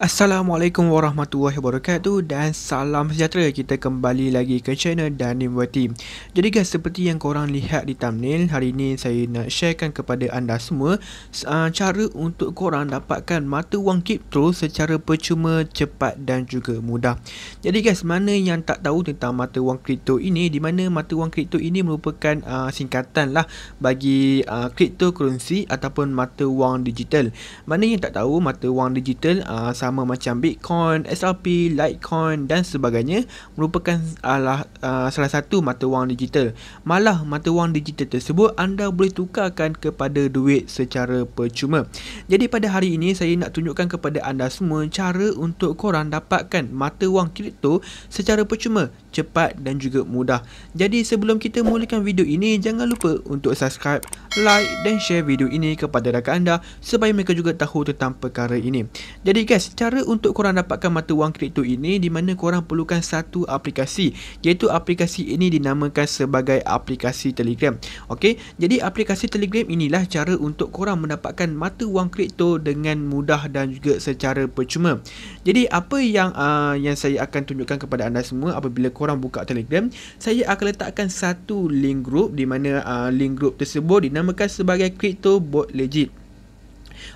Assalamualaikum warahmatullahi wabarakatuh dan salam sejahtera kita kembali lagi ke channel Danim Verti. Jadi guys seperti yang korang lihat di thumbnail hari ini saya nak sharekan kepada anda semua uh, cara untuk korang dapatkan mata wang crypto secara percuma cepat dan juga mudah. Jadi guys mana yang tak tahu tentang mata wang kripto ini di mana mata wang kripto ini merupakan uh, singkatan lah bagi uh, cryptocurrency ataupun mata wang digital. Mana yang tak tahu mata wang digital uh, sama sama macam Bitcoin, SLP, Litecoin dan sebagainya merupakan alah, uh, salah satu mata wang digital. Malah mata wang digital tersebut anda boleh tukarkan kepada duit secara percuma. Jadi pada hari ini saya nak tunjukkan kepada anda semua cara untuk korang dapatkan mata wang kripto secara percuma, cepat dan juga mudah. Jadi sebelum kita mulakan video ini jangan lupa untuk subscribe, like dan share video ini kepada rakan anda supaya mereka juga tahu tentang perkara ini. Jadi guys, cara untuk korang dapatkan mata wang kripto ini di mana korang perlukan satu aplikasi iaitu aplikasi ini dinamakan sebagai aplikasi Telegram. Okey, jadi aplikasi Telegram inilah cara untuk korang mendapatkan mata wang kripto dengan mudah dan juga secara percuma. Jadi apa yang uh, yang saya akan tunjukkan kepada anda semua apabila korang buka Telegram, saya akan letakkan satu link group di mana uh, link group tersebut dinamakan sebagai Crypto Bot Legit.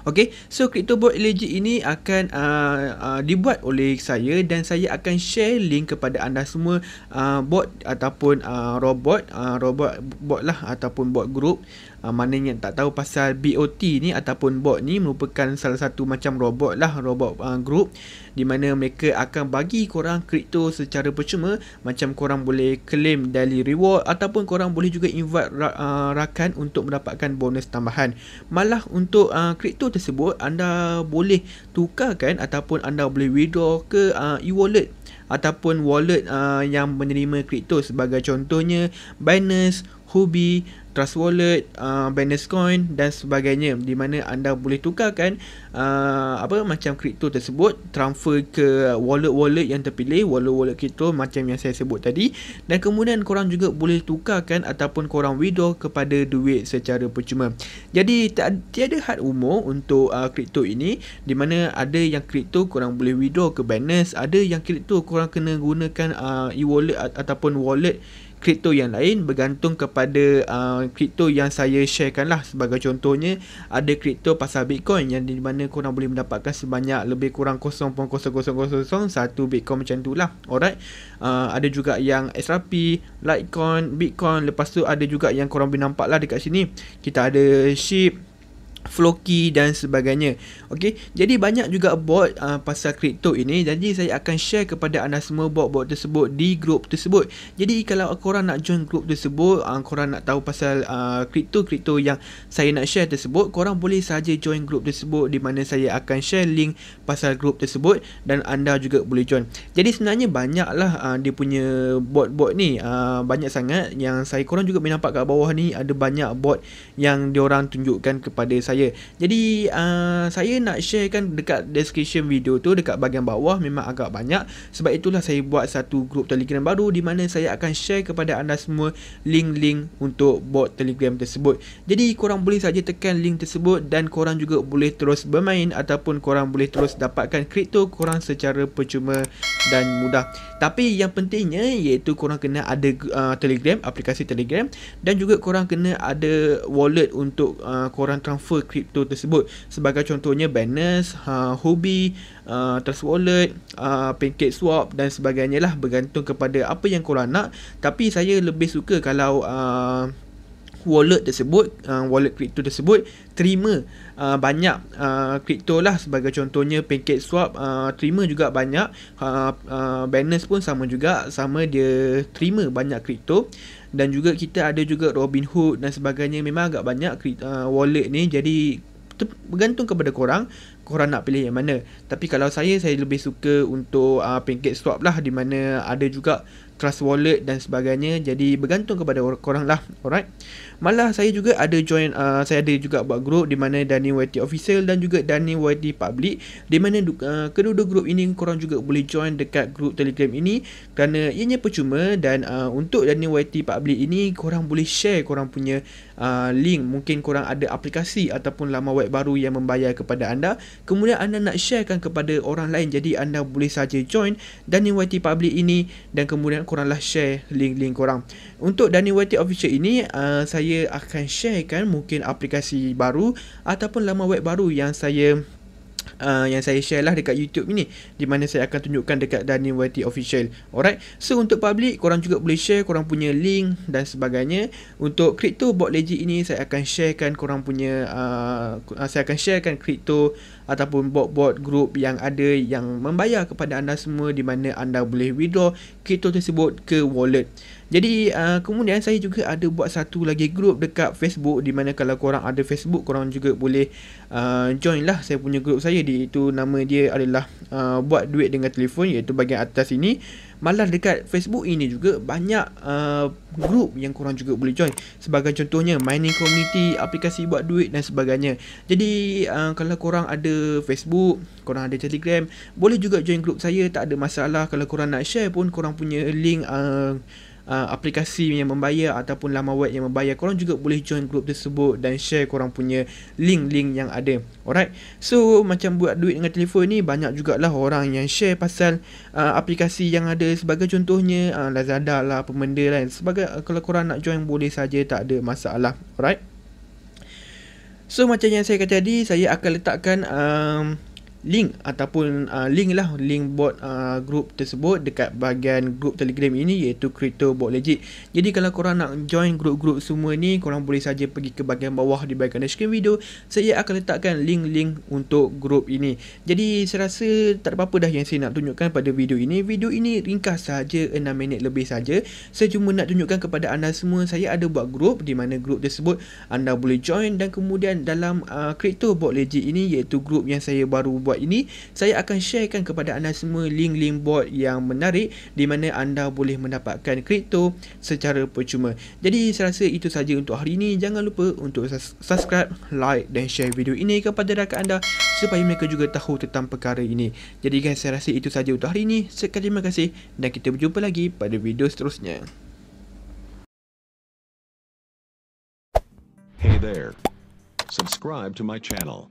Okay, so crypto board elegy ini akan uh, uh, dibuat oleh saya dan saya akan share link kepada anda semua uh, bot ataupun uh, robot, uh, robot bot lah ataupun bot group. Uh, ah, mana yang tak tahu pasal BOT ni ataupun bot ni merupakan salah satu macam robot lah robot uh, group di mana mereka akan bagi korang kripto secara percuma macam korang boleh claim daily reward ataupun korang boleh juga invite ra- uh, rakan untuk mendapatkan bonus tambahan malah untuk uh, kripto tersebut anda boleh tukarkan ataupun anda boleh withdraw ke uh, e-wallet ataupun wallet uh, yang menerima kripto sebagai contohnya Binance Hubi, Trust Wallet, uh, Binance Coin dan sebagainya di mana anda boleh tukarkan uh, apa macam kripto tersebut transfer ke wallet-wallet yang terpilih, wallet-wallet kripto macam yang saya sebut tadi dan kemudian korang juga boleh tukarkan ataupun korang withdraw kepada duit secara percuma. Jadi tak, tiada had umur untuk uh, kripto ini di mana ada yang kripto korang boleh withdraw ke Binance, ada yang kripto korang kena gunakan uh, e-wallet ataupun wallet kripto yang lain bergantung kepada uh, kripto yang saya sharekan lah sebagai contohnya ada kripto pasal bitcoin yang di mana korang boleh mendapatkan sebanyak lebih kurang 0.0000 satu bitcoin macam tu lah alright uh, ada juga yang XRP Litecoin Bitcoin lepas tu ada juga yang korang boleh nampak lah dekat sini kita ada SHIB Floki dan sebagainya Okay Jadi banyak juga bot uh, Pasal kripto ini Jadi saya akan share kepada anda semua Bot-bot tersebut Di grup tersebut Jadi kalau korang nak join grup tersebut uh, Korang nak tahu pasal uh, Kripto-kripto uh, yang Saya nak share tersebut Korang boleh saja join grup tersebut Di mana saya akan share link Pasal grup tersebut Dan anda juga boleh join Jadi sebenarnya banyaklah uh, Dia punya bot-bot ni uh, Banyak sangat Yang saya korang juga boleh nampak kat bawah ni Ada banyak bot Yang diorang tunjukkan kepada saya saya. Jadi uh, saya nak share kan dekat description video tu dekat bahagian bawah memang agak banyak sebab itulah saya buat satu grup Telegram baru di mana saya akan share kepada anda semua link-link untuk bot Telegram tersebut. Jadi korang boleh saja tekan link tersebut dan korang juga boleh terus bermain ataupun korang boleh terus dapatkan kripto korang secara percuma dan mudah. Tapi yang pentingnya iaitu korang kena ada uh, Telegram, aplikasi Telegram dan juga korang kena ada wallet untuk uh, korang transfer kripto tersebut sebagai contohnya Binance, uh, ha, Hobi, uh, ha, Trust Wallet, uh, ha, PancakeSwap dan sebagainya lah bergantung kepada apa yang korang nak tapi saya lebih suka kalau uh, wallet tersebut, uh, wallet kripto tersebut terima uh, banyak kripto lah sebagai contohnya PancakeSwap uh, terima juga banyak uh, uh, Binance pun sama juga sama dia terima banyak kripto dan juga kita ada juga Robinhood dan sebagainya memang agak banyak uh, wallet ni jadi ter- bergantung kepada korang korang nak pilih yang mana tapi kalau saya saya lebih suka untuk uh, pancake swap lah di mana ada juga trust wallet dan sebagainya jadi bergantung kepada korang lah alright malah saya juga ada join uh, saya ada juga buat group di mana Dani YT official dan juga Dani YT public di mana uh, kedua-dua group ini korang juga boleh join dekat group telegram ini kerana ianya percuma dan uh, untuk Dani YT public ini korang boleh share korang punya Uh, link mungkin korang ada aplikasi ataupun lama web baru yang membayar kepada anda kemudian anda nak sharekan kepada orang lain jadi anda boleh saja join Daniel YT Public ini dan kemudian koranglah share link-link korang untuk Daniel YT Official ini uh, saya akan sharekan mungkin aplikasi baru ataupun lama web baru yang saya uh, yang saya share lah dekat YouTube ni di mana saya akan tunjukkan dekat Daniel YT official alright so untuk public korang juga boleh share korang punya link dan sebagainya untuk crypto bot legit ini saya akan sharekan korang punya uh, uh saya akan sharekan crypto ataupun bot-bot group yang ada yang membayar kepada anda semua di mana anda boleh withdraw crypto tersebut ke wallet jadi uh, kemudian saya juga ada buat satu lagi grup dekat Facebook di mana kalau korang ada Facebook korang juga boleh uh, join lah saya punya grup saya di itu nama dia adalah uh, buat duit dengan telefon iaitu bagian atas ini malah dekat Facebook ini juga banyak uh, grup yang korang juga boleh join sebagai contohnya mining community aplikasi buat duit dan sebagainya jadi uh, kalau korang ada Facebook korang ada Telegram boleh juga join grup saya tak ada masalah kalau korang nak share pun korang punya link uh, uh, aplikasi yang membayar ataupun lama web yang membayar korang juga boleh join grup tersebut dan share korang punya link-link yang ada alright so macam buat duit dengan telefon ni banyak jugalah orang yang share pasal uh, aplikasi yang ada sebagai contohnya uh, Lazada lah pemenda lain sebagai uh, kalau korang nak join boleh saja tak ada masalah alright So macam yang saya kata tadi, saya akan letakkan um, link ataupun uh, link lah link bot uh, group tersebut dekat bahagian group telegram ini iaitu crypto bot legit jadi kalau korang nak join group-group semua ni korang boleh saja pergi ke bahagian bawah di bahagian description video saya akan letakkan link-link untuk group ini jadi saya rasa tak ada apa-apa dah yang saya nak tunjukkan pada video ini video ini ringkas saja 6 minit lebih saja saya cuma nak tunjukkan kepada anda semua saya ada buat group di mana group tersebut anda boleh join dan kemudian dalam uh, crypto bot legit ini iaitu group yang saya baru buat buat ini saya akan sharekan kepada anda semua link-link bot yang menarik di mana anda boleh mendapatkan kripto secara percuma. Jadi saya rasa itu sahaja untuk hari ini. Jangan lupa untuk subscribe, like dan share video ini kepada rakan anda supaya mereka juga tahu tentang perkara ini. Jadi guys saya rasa itu sahaja untuk hari ini. Sekali terima kasih dan kita berjumpa lagi pada video seterusnya. Hey there. Subscribe to my channel.